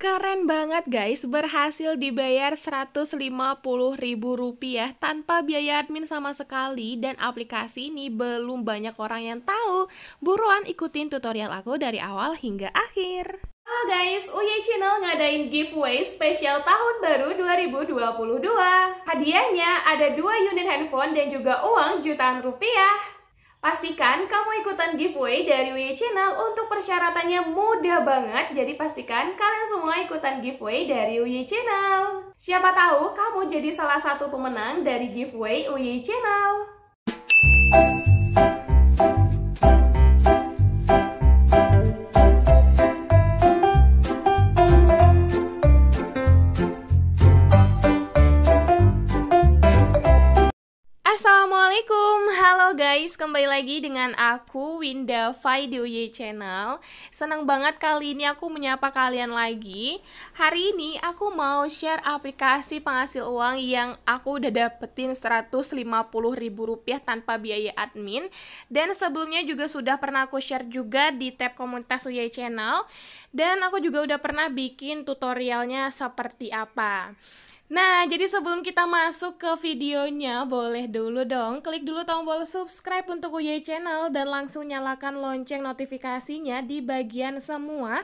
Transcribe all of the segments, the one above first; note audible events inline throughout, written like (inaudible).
Keren banget guys, berhasil dibayar Rp150.000 tanpa biaya admin sama sekali dan aplikasi ini belum banyak orang yang tahu. Buruan ikutin tutorial aku dari awal hingga akhir. Halo guys, Uye Channel ngadain giveaway spesial tahun baru 2022. Hadiahnya ada dua unit handphone dan juga uang jutaan rupiah. Pastikan kamu ikutan giveaway dari WY Channel untuk persyaratannya mudah banget Jadi pastikan kalian semua ikutan giveaway dari WY Channel Siapa tahu kamu jadi salah satu pemenang dari giveaway WY Channel guys, kembali lagi dengan aku Winda Faidoye Channel. Senang banget kali ini aku menyapa kalian lagi. Hari ini aku mau share aplikasi penghasil uang yang aku udah dapetin Rp150.000 tanpa biaya admin dan sebelumnya juga sudah pernah aku share juga di tab komunitas Uye Channel dan aku juga udah pernah bikin tutorialnya seperti apa. Nah, jadi sebelum kita masuk ke videonya, boleh dulu dong klik dulu tombol subscribe untuk UY Channel dan langsung nyalakan lonceng notifikasinya di bagian semua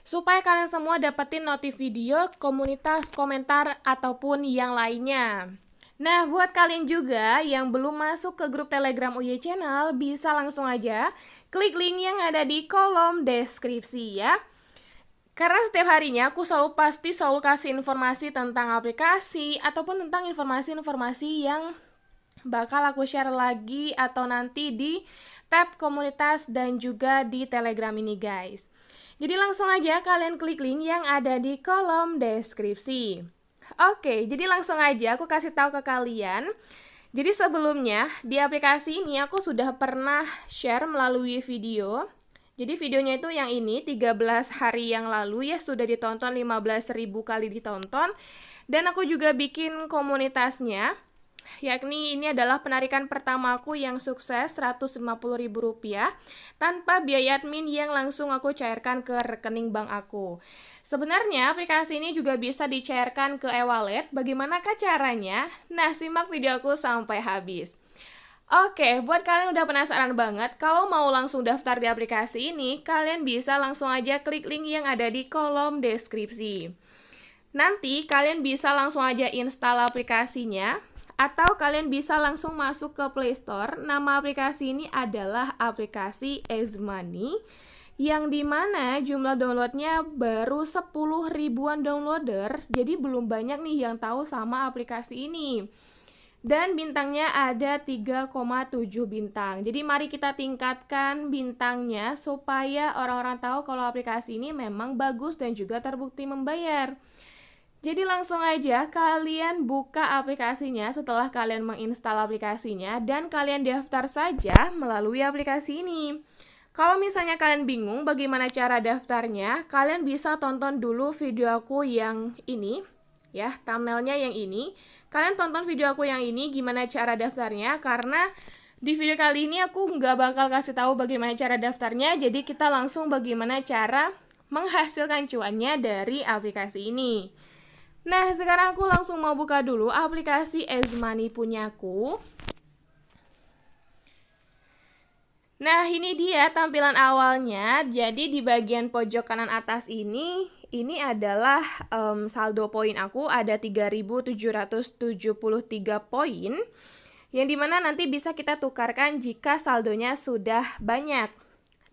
supaya kalian semua dapetin notif video, komunitas, komentar, ataupun yang lainnya. Nah, buat kalian juga yang belum masuk ke grup Telegram UY Channel, bisa langsung aja klik link yang ada di kolom deskripsi ya. Karena setiap harinya aku selalu pasti selalu kasih informasi tentang aplikasi ataupun tentang informasi-informasi yang bakal aku share lagi atau nanti di tab komunitas dan juga di Telegram ini guys. Jadi langsung aja kalian klik link yang ada di kolom deskripsi. Oke, jadi langsung aja aku kasih tahu ke kalian. Jadi sebelumnya di aplikasi ini aku sudah pernah share melalui video jadi videonya itu yang ini 13 hari yang lalu ya sudah ditonton 15.000 kali ditonton dan aku juga bikin komunitasnya yakni ini adalah penarikan pertamaku yang sukses rp rupiah tanpa biaya admin yang langsung aku cairkan ke rekening bank aku. Sebenarnya aplikasi ini juga bisa dicairkan ke e-wallet. bagaimana caranya? Nah, simak videoku sampai habis. Oke, buat kalian udah penasaran banget, kalau mau langsung daftar di aplikasi ini, kalian bisa langsung aja klik link yang ada di kolom deskripsi. Nanti kalian bisa langsung aja install aplikasinya, atau kalian bisa langsung masuk ke Play Store. Nama aplikasi ini adalah aplikasi Ezmoney, yang dimana jumlah downloadnya baru 10 ribuan downloader, jadi belum banyak nih yang tahu sama aplikasi ini dan bintangnya ada 3,7 bintang. Jadi mari kita tingkatkan bintangnya supaya orang-orang tahu kalau aplikasi ini memang bagus dan juga terbukti membayar. Jadi langsung aja kalian buka aplikasinya setelah kalian menginstal aplikasinya dan kalian daftar saja melalui aplikasi ini. Kalau misalnya kalian bingung bagaimana cara daftarnya, kalian bisa tonton dulu video aku yang ini ya thumbnailnya yang ini. Kalian tonton video aku yang ini gimana cara daftarnya karena di video kali ini aku nggak bakal kasih tahu bagaimana cara daftarnya, jadi kita langsung bagaimana cara menghasilkan cuannya dari aplikasi ini. Nah, sekarang aku langsung mau buka dulu aplikasi Ezmani punyaku. Nah, ini dia tampilan awalnya. Jadi di bagian pojok kanan atas ini ini adalah um, saldo poin aku ada 3773 poin yang dimana nanti bisa kita tukarkan jika saldonya sudah banyak.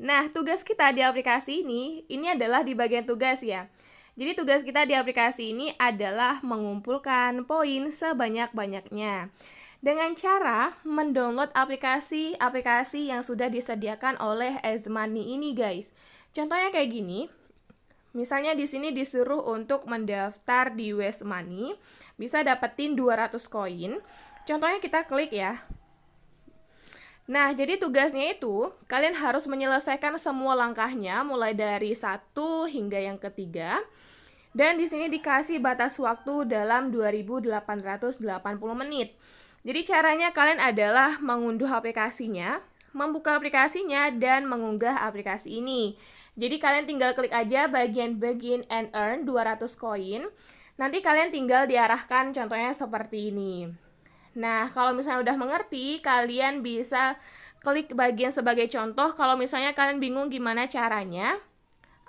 Nah, tugas kita di aplikasi ini, ini adalah di bagian tugas ya. Jadi tugas kita di aplikasi ini adalah mengumpulkan poin sebanyak-banyaknya. Dengan cara mendownload aplikasi-aplikasi yang sudah disediakan oleh Ezmani ini guys. Contohnya kayak gini, Misalnya di sini disuruh untuk mendaftar di West Money, bisa dapetin 200 koin. Contohnya kita klik ya. Nah, jadi tugasnya itu kalian harus menyelesaikan semua langkahnya mulai dari satu hingga yang ketiga. Dan di sini dikasih batas waktu dalam 2880 menit. Jadi caranya kalian adalah mengunduh aplikasinya, membuka aplikasinya dan mengunggah aplikasi ini. Jadi kalian tinggal klik aja bagian begin and earn 200 koin. Nanti kalian tinggal diarahkan contohnya seperti ini. Nah, kalau misalnya udah mengerti, kalian bisa klik bagian sebagai contoh kalau misalnya kalian bingung gimana caranya.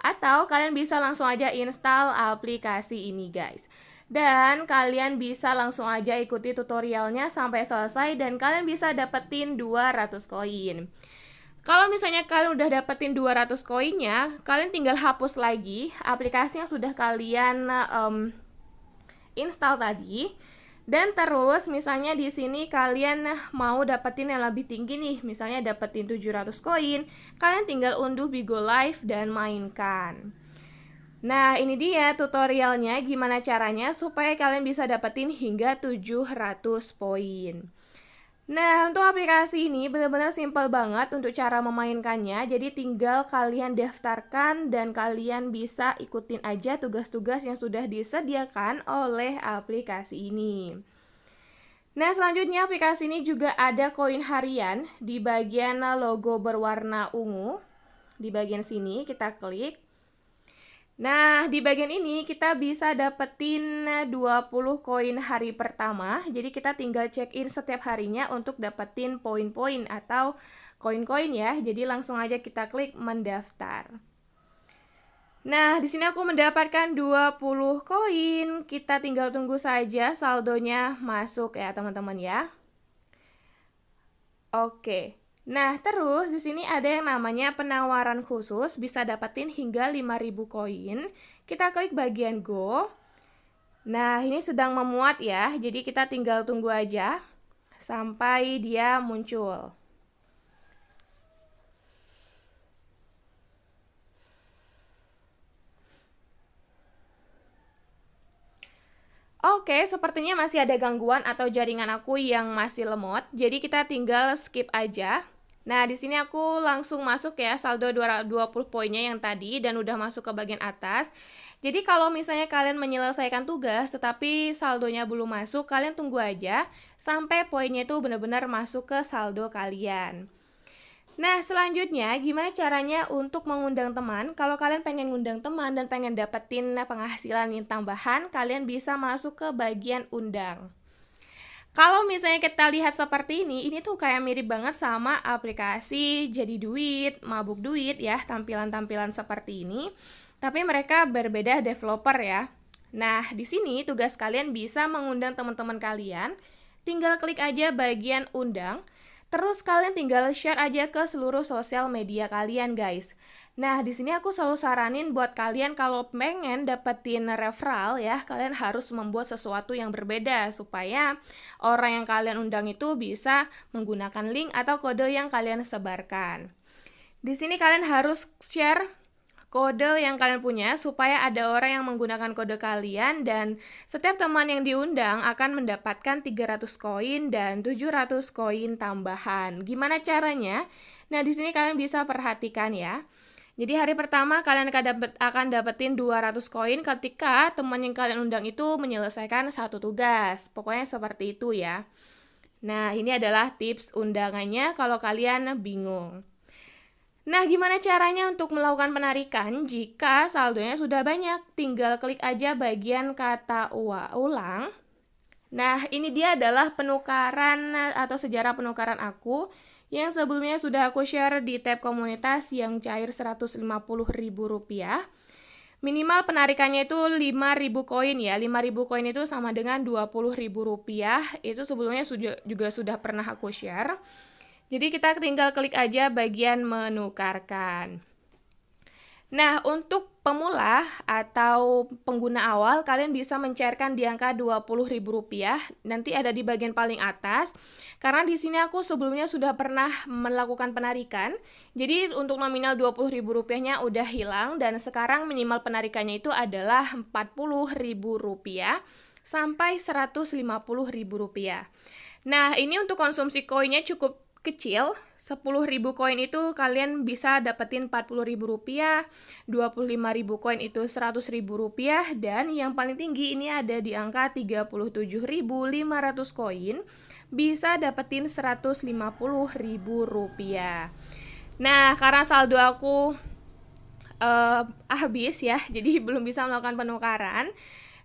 Atau kalian bisa langsung aja install aplikasi ini guys. Dan kalian bisa langsung aja ikuti tutorialnya sampai selesai dan kalian bisa dapetin 200 koin. Kalau misalnya kalian udah dapetin 200 koinnya, kalian tinggal hapus lagi aplikasi yang sudah kalian um, install tadi. Dan terus misalnya di sini kalian mau dapetin yang lebih tinggi nih, misalnya dapetin 700 koin, kalian tinggal unduh Bigo Live dan mainkan. Nah, ini dia tutorialnya gimana caranya supaya kalian bisa dapetin hingga 700 poin. Nah, untuk aplikasi ini benar-benar simple banget untuk cara memainkannya. Jadi tinggal kalian daftarkan dan kalian bisa ikutin aja tugas-tugas yang sudah disediakan oleh aplikasi ini. Nah, selanjutnya aplikasi ini juga ada koin harian di bagian logo berwarna ungu. Di bagian sini kita klik. Nah, di bagian ini kita bisa dapetin 20 koin hari pertama. Jadi kita tinggal check-in setiap harinya untuk dapetin poin-poin atau koin-koin ya. Jadi langsung aja kita klik mendaftar. Nah, di sini aku mendapatkan 20 koin. Kita tinggal tunggu saja saldonya masuk ya, teman-teman ya. Oke. Nah, terus di sini ada yang namanya penawaran khusus, bisa dapetin hingga 5000 koin. Kita klik bagian go. Nah, ini sedang memuat ya. Jadi kita tinggal tunggu aja sampai dia muncul. Oke, sepertinya masih ada gangguan atau jaringan aku yang masih lemot, jadi kita tinggal skip aja. Nah, di sini aku langsung masuk ya saldo 220 poinnya yang tadi dan udah masuk ke bagian atas. Jadi kalau misalnya kalian menyelesaikan tugas tetapi saldonya belum masuk, kalian tunggu aja sampai poinnya itu benar-benar masuk ke saldo kalian. Nah, selanjutnya gimana caranya untuk mengundang teman? Kalau kalian pengen ngundang teman dan pengen dapetin penghasilan yang tambahan, kalian bisa masuk ke bagian undang. Kalau misalnya kita lihat seperti ini, ini tuh kayak mirip banget sama aplikasi jadi duit, mabuk duit ya, tampilan-tampilan seperti ini. Tapi mereka berbeda developer ya. Nah, di sini tugas kalian bisa mengundang teman-teman kalian. Tinggal klik aja bagian undang. Terus kalian tinggal share aja ke seluruh sosial media kalian guys. Nah, di sini aku selalu saranin buat kalian kalau pengen dapetin referral ya, kalian harus membuat sesuatu yang berbeda supaya orang yang kalian undang itu bisa menggunakan link atau kode yang kalian sebarkan. Di sini kalian harus share kode yang kalian punya supaya ada orang yang menggunakan kode kalian dan setiap teman yang diundang akan mendapatkan 300 koin dan 700 koin tambahan. Gimana caranya? Nah, di sini kalian bisa perhatikan ya. Jadi hari pertama kalian akan, dapet, akan dapetin 200 koin ketika teman yang kalian undang itu menyelesaikan satu tugas. Pokoknya seperti itu ya. Nah, ini adalah tips undangannya kalau kalian bingung. Nah, gimana caranya untuk melakukan penarikan jika saldonya sudah banyak? Tinggal klik aja bagian kata ulang. Nah, ini dia adalah penukaran atau sejarah penukaran aku yang sebelumnya sudah aku share di tab komunitas yang cair Rp150.000. Minimal penarikannya itu 5.000 koin ya. 5.000 koin itu sama dengan Rp20.000. Itu sebelumnya juga sudah pernah aku share. Jadi kita tinggal klik aja bagian menukarkan. Nah, untuk pemula atau pengguna awal, kalian bisa mencairkan di angka Rp20.000. Nanti ada di bagian paling atas. Karena di sini aku sebelumnya sudah pernah melakukan penarikan. Jadi untuk nominal Rp20.000-nya udah hilang dan sekarang minimal penarikannya itu adalah Rp40.000 sampai Rp150.000. Nah, ini untuk konsumsi koinnya cukup kecil ribu koin itu kalian bisa dapetin ribu rupiah ribu koin itu ribu rupiah dan yang paling tinggi ini ada di angka 37.500 koin bisa dapetin ribu rupiah nah karena saldo aku uh, habis ya (laughs) jadi belum bisa melakukan penukaran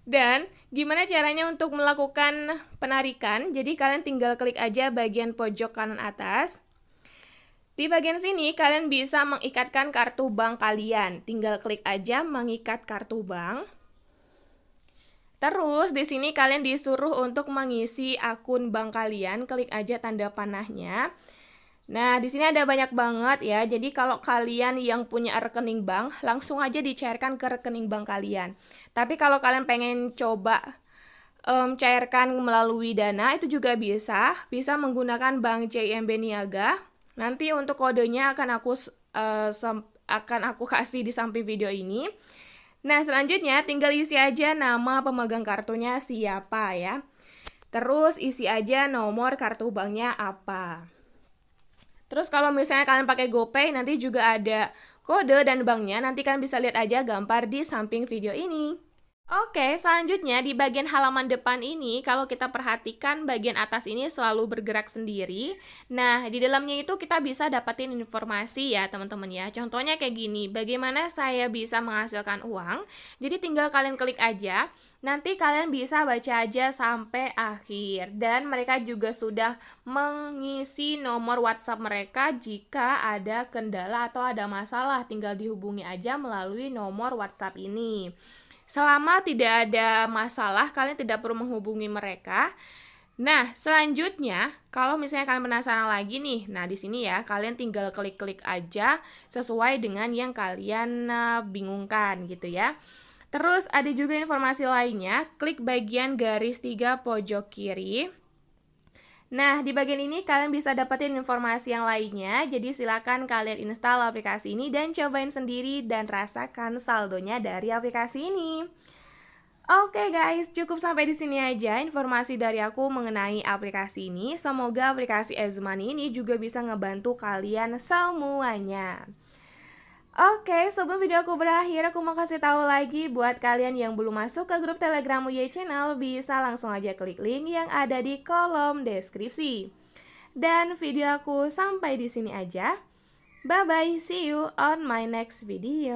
dan gimana caranya untuk melakukan penarikan? Jadi kalian tinggal klik aja bagian pojok kanan atas. Di bagian sini kalian bisa mengikatkan kartu bank kalian. Tinggal klik aja mengikat kartu bank. Terus di sini kalian disuruh untuk mengisi akun bank kalian, klik aja tanda panahnya. Nah, di sini ada banyak banget ya. Jadi kalau kalian yang punya rekening bank, langsung aja dicairkan ke rekening bank kalian. Tapi kalau kalian pengen coba um, cairkan melalui Dana itu juga bisa, bisa menggunakan Bank CIMB Niaga. Nanti untuk kodenya akan aku uh, akan aku (laughs) kasih di samping video ini. Nah, selanjutnya tinggal isi aja nama pemegang kartunya siapa ya. Terus isi aja nomor kartu banknya apa. Terus kalau misalnya kalian pakai GoPay nanti juga ada kode dan banknya. Nanti kalian bisa lihat aja gambar di samping video ini. Oke, selanjutnya di bagian halaman depan ini, kalau kita perhatikan bagian atas ini selalu bergerak sendiri. Nah, di dalamnya itu kita bisa dapetin informasi ya teman-teman ya. Contohnya kayak gini, bagaimana saya bisa menghasilkan uang. Jadi tinggal kalian klik aja, nanti kalian bisa baca aja sampai akhir. Dan mereka juga sudah mengisi nomor WhatsApp mereka jika ada kendala atau ada masalah. Tinggal dihubungi aja melalui nomor WhatsApp ini. Selama tidak ada masalah, kalian tidak perlu menghubungi mereka. Nah, selanjutnya, kalau misalnya kalian penasaran lagi nih, nah di sini ya, kalian tinggal klik-klik aja sesuai dengan yang kalian eh, bingungkan gitu ya. Terus ada juga informasi lainnya, klik bagian garis tiga pojok kiri. Nah, di bagian ini kalian bisa dapetin informasi yang lainnya, jadi silakan kalian install aplikasi ini dan cobain sendiri dan rasakan saldonya dari aplikasi ini. Oke okay guys, cukup sampai di sini aja informasi dari aku mengenai aplikasi ini. Semoga aplikasi Ezman ini juga bisa ngebantu kalian semuanya. Oke, sebelum video aku berakhir, aku mau kasih tahu lagi buat kalian yang belum masuk ke grup Telegram UY Channel, bisa langsung aja klik link yang ada di kolom deskripsi. Dan video aku sampai di sini aja. Bye-bye, see you on my next video.